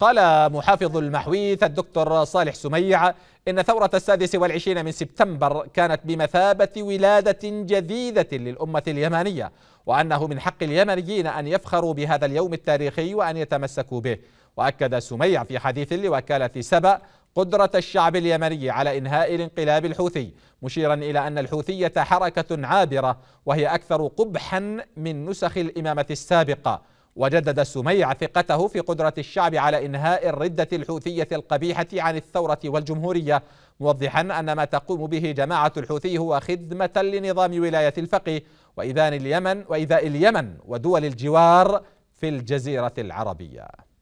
قال محافظ المحويث الدكتور صالح سميع إن ثورة السادس والعشرين من سبتمبر كانت بمثابة ولادة جديدة للأمة اليمنية وأنه من حق اليمنيين أن يفخروا بهذا اليوم التاريخي وأن يتمسكوا به وأكد سميع في حديث لوكالة سبأ قدرة الشعب اليمني على إنهاء الانقلاب الحوثي مشيرا إلى أن الحوثية حركة عابرة وهي أكثر قبحا من نسخ الإمامة السابقة وجدد السميع ثقته في قدرة الشعب على إنهاء الردة الحوثية القبيحة عن الثورة والجمهورية موضحا أن ما تقوم به جماعة الحوثي هو خدمة لنظام ولاية الفقيه وإذان اليمن وإيذاء اليمن ودول الجوار في الجزيرة العربية